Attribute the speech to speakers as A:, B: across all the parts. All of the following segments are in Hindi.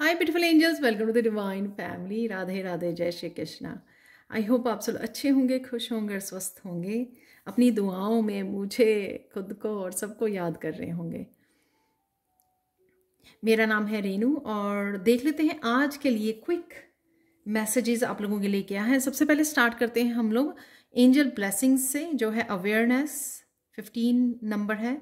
A: Hi beautiful angels welcome to the divine family Radhe Radhe जय श्री कृष्णा आई होप आप सब अच्छे होंगे खुश होंगे और स्वस्थ होंगे अपनी दुआओं में मुझे खुद को और सबको याद कर रहे होंगे मेरा नाम है रेनू और देख लेते हैं आज के लिए क्विक मैसेजेस आप लोगों के लिए क्या है सबसे पहले स्टार्ट करते हैं हम लोग एंजल ब्लेसिंग्स से जो है अवेयरनेस फिफ्टीन नंबर है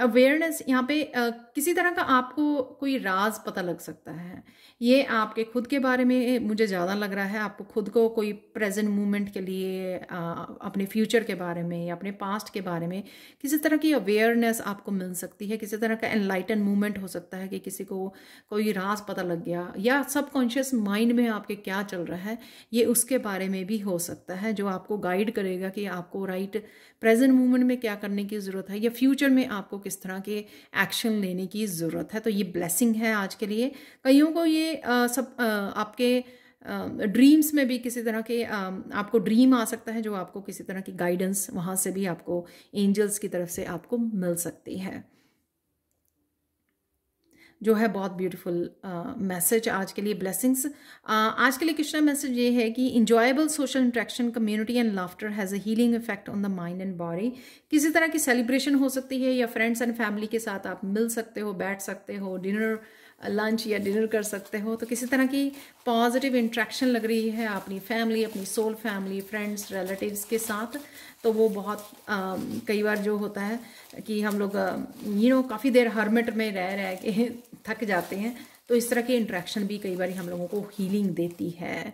A: अवेयरनेस यहाँ पे आ, किसी तरह का आपको कोई राज पता लग सकता है ये आपके खुद के बारे में मुझे ज़्यादा लग रहा है आपको खुद को कोई प्रेजेंट मोमेंट के लिए आ, अपने फ्यूचर के बारे में या अपने पास्ट के बारे में किसी तरह की अवेयरनेस आपको मिल सकती है किसी तरह का एनलाइटन मूवमेंट हो सकता है कि किसी को कोई राज पता लग गया या सबकॉन्शियस माइंड में आपके क्या चल रहा है ये उसके बारे में भी हो सकता है जो आपको गाइड करेगा कि आपको राइट प्रेजेंट मूवमेंट में क्या करने की ज़रूरत है या फ्यूचर में आपको किस तरह के एक्शन लेने की ज़रूरत है तो ये ब्लेसिंग है आज के लिए कईयों को ये आ, सब आ, आपके ड्रीम्स में भी किसी तरह के आपको ड्रीम आ सकता है जो आपको किसी तरह की गाइडेंस वहाँ से भी आपको एंजल्स की तरफ से आपको मिल सकती है जो है बहुत ब्यूटीफुल मैसेज uh, आज के लिए ब्लेसिंग्स uh, आज के लिए कृष्णा मैसेज ये है कि enjoyable social interaction community and laughter has a healing effect on the mind and body किसी तरह की सेलिब्रेशन हो सकती है या फ्रेंड्स एंड फैमिली के साथ आप मिल सकते हो बैठ सकते हो डिनर लंच या डिनर कर सकते हो तो किसी तरह की पॉजिटिव इंट्रैक्शन लग रही है अपनी फैमिली अपनी सोल फैमिली फ्रेंड्स रिलेटिव्स के साथ तो वो बहुत आ, कई बार जो होता है कि हम लोग यू नो काफ़ी देर हरमेट में रह रहे के थक जाते हैं तो इस तरह की इंट्रैक्शन भी कई बार हम लोगों को हीलिंग देती है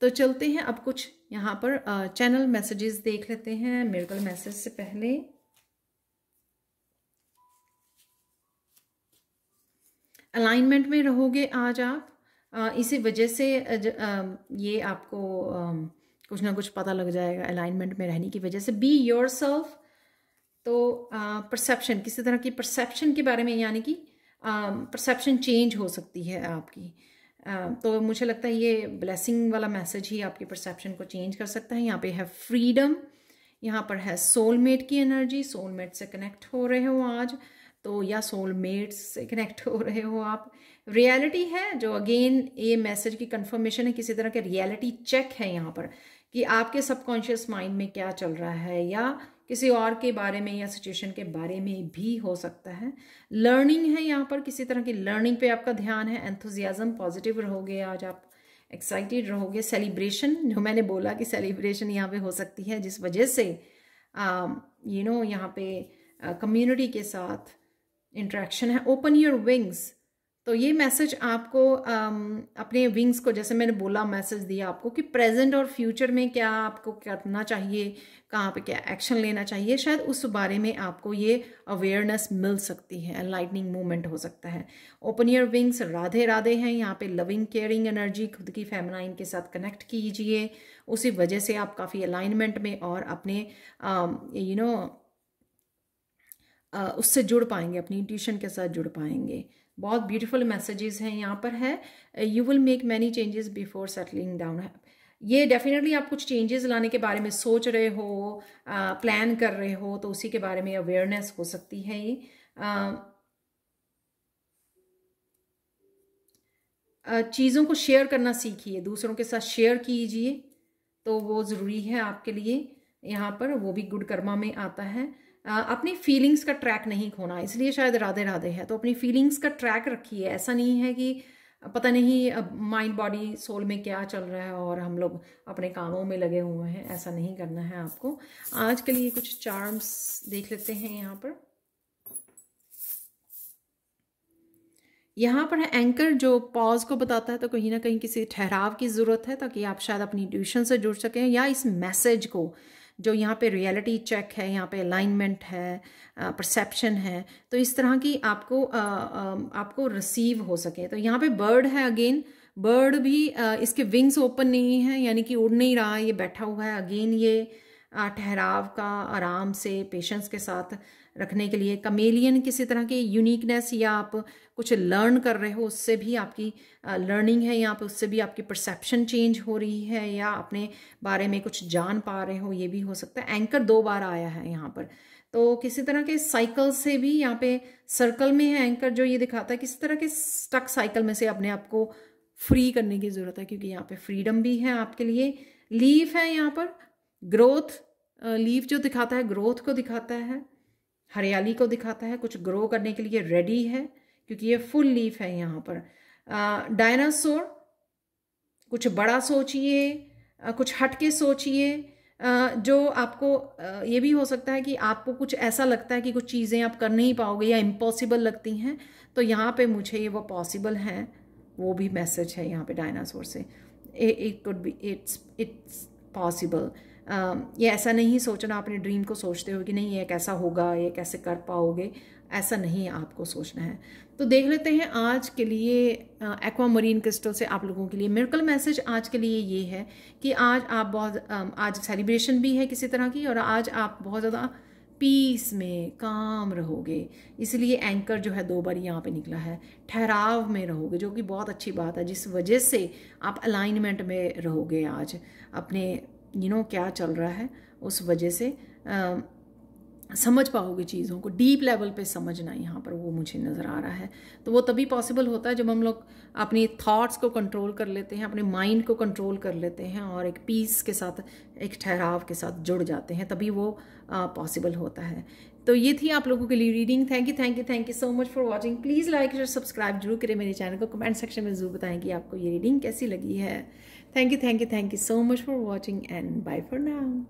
A: तो चलते हैं अब कुछ यहाँ पर चैनल मैसेजेस देख लेते हैं मेरिकल मैसेज से पहले अलाइनमेंट में रहोगे आज आप इसी वजह से ये आपको कुछ ना कुछ पता लग जाएगा अलाइनमेंट में रहने की वजह से बी योर सेल्फ तो परसेप्शन किसी तरह की परसेप्शन के बारे में यानी कि परसेप्शन चेंज हो सकती है आपकी तो मुझे लगता है ये ब्लेसिंग वाला मैसेज ही आपकी परसेप्शन को चेंज कर सकता है यहाँ पे है फ्रीडम यहाँ पर है सोलमेट की एनर्जी सोलमेट से कनेक्ट हो रहे हो आज तो या सोलमेट्स से कनेक्ट हो रहे हो आप रियलिटी है जो अगेन ये मैसेज की कंफर्मेशन है किसी तरह के रियलिटी चेक है यहाँ पर कि आपके सबकॉन्शियस माइंड में क्या चल रहा है या किसी और के बारे में या सिचुएशन के बारे में भी हो सकता है लर्निंग है यहाँ पर किसी तरह की लर्निंग पे आपका ध्यान है एंथुजियाज़म पॉजिटिव रहोगे आज आप एक्साइटेड रहोगे सेलिब्रेशन जो मैंने बोला कि सेलिब्रेशन यहाँ पे हो सकती है जिस वजह से यू um, नो यहाँ पे कम्युनिटी uh, के साथ इंट्रैक्शन है ओपन योर विंग्स तो ये मैसेज आपको um, अपने विंग्स को जैसे मैंने बोला मैसेज दिया आपको कि प्रेजेंट और फ्यूचर में क्या आपको करना चाहिए कहाँ पे क्या एक्शन लेना चाहिए शायद उस बारे में आपको ये अवेयरनेस मिल सकती है लाइटनिंग मूवमेंट हो सकता है open your wings Radhe Radhe हैं यहाँ पे लविंग केयरिंग एनर्जी खुद की फैमिलाइन के साथ कनेक्ट कीजिए उसी वजह से आप काफ़ी अलाइनमेंट में और अपने you um, know you know, उससे जुड़ पाएंगे अपनी इंट्यूशन के साथ जुड़ पाएंगे बहुत ब्यूटीफुल मैसेजेस हैं यहाँ पर है you will make many changes before settling down ये डेफिनेटली आप कुछ चेंजेस लाने के बारे में सोच रहे हो प्लान कर रहे हो तो उसी के बारे में अवेयरनेस हो सकती है ये चीज़ों को शेयर करना सीखिए दूसरों के साथ शेयर कीजिए तो वो ज़रूरी है आपके लिए यहाँ पर वो भी गुड कर्मा में आता है अपनी फीलिंग्स का ट्रैक नहीं खोना इसलिए शायद राधे राधे है तो अपनी फीलिंग्स का ट्रैक रखिए ऐसा नहीं है कि पता नहीं माइंड बॉडी सोल में क्या चल रहा है और हम लोग अपने कामों में लगे हुए हैं ऐसा नहीं करना है आपको आज के लिए कुछ चार्म्स देख लेते हैं यहाँ पर यहाँ पर है एंकर जो पॉज को बताता है तो कहीं ना कहीं किसी ठहराव की ज़रूरत है ताकि आप शायद अपनी ट्यूशन से जुड़ सकें या इस मैसेज को जो यहाँ पे रियलिटी चेक है यहाँ पे अलाइनमेंट है परसेप्शन uh, है तो इस तरह की आपको आ, uh, आ, um, आपको रिसीव हो सके तो यहाँ पे बर्ड है अगेन बर्ड भी आ, uh, इसके विंग्स ओपन नहीं है यानी कि उड़ नहीं रहा ये बैठा हुआ है अगेन ये ठहराव का आराम से पेशेंस के साथ रखने के लिए कमेलियन किसी तरह की यूनिकनेस या आप कुछ लर्न कर रहे हो उससे भी आपकी लर्निंग है या आप उससे भी आपकी परसेप्शन चेंज हो रही है या अपने बारे में कुछ जान पा रहे हो ये भी हो सकता है एंकर दो बार आया है यहाँ पर तो किसी तरह के साइकिल से भी यहाँ पे सर्कल में है एंकर जो ये दिखाता है किसी तरह के स्टक साइकिल में से अपने आप को फ्री करने की ज़रूरत है क्योंकि यहाँ पे फ्रीडम भी है आपके लिए लीव है यहाँ पर ग्रोथ लीव जो दिखाता है ग्रोथ को दिखाता है हरियाली को दिखाता है कुछ ग्रो करने के लिए रेडी है क्योंकि ये फुल लीफ है यहाँ पर डायनासोर कुछ बड़ा सोचिए कुछ हटके सोचिए जो आपको ये भी हो सकता है कि आपको कुछ ऐसा लगता है कि कुछ चीज़ें आप कर नहीं पाओगे या इम्पॉसिबल लगती हैं तो यहाँ पे मुझे ये वो पॉसिबल हैं वो भी मैसेज है यहाँ पे डायनासोर से it could be it's it's possible Um, ये ऐसा नहीं सोचना अपने ड्रीम को सोचते हो कि नहीं ये कैसा होगा ये कैसे कर पाओगे ऐसा नहीं आपको सोचना है तो देख लेते हैं आज के लिए एक्वा मरीन क्रिस्टल से आप लोगों के लिए मेरिकल मैसेज आज के लिए ये है कि आज आप बहुत आज सेलिब्रेशन भी है किसी तरह की और आज आप बहुत ज़्यादा पीस में काम रहोगे इसलिए एंकर जो है दो बार यहाँ पे निकला है ठहराव में रहोगे जो कि बहुत अच्छी बात है जिस वजह से आप अलाइनमेंट में रहोगे आज अपने यू नो क्या चल रहा है उस वजह से आ, समझ पाओगे चीज़ों को डीप लेवल पे समझना यहाँ पर वो मुझे नज़र आ रहा है तो वो तभी पॉसिबल होता है जब हम लोग अपनी थॉट्स को कंट्रोल कर लेते हैं अपने माइंड को कंट्रोल कर लेते हैं और एक पीस के साथ एक ठहराव के साथ जुड़ जाते हैं तभी वो पॉसिबल होता है तो ये थी आप लोगों के लिए reading thank you thank you thank you so much for watching please like और सब्सक्राइब जरूर करें मेरे चैनल को कमेंट सेक्शन में जरूर बताएं कि आपको ये रीडिंग कैसी लगी है Thank you, thank you, thank you so much for watching and bye for now.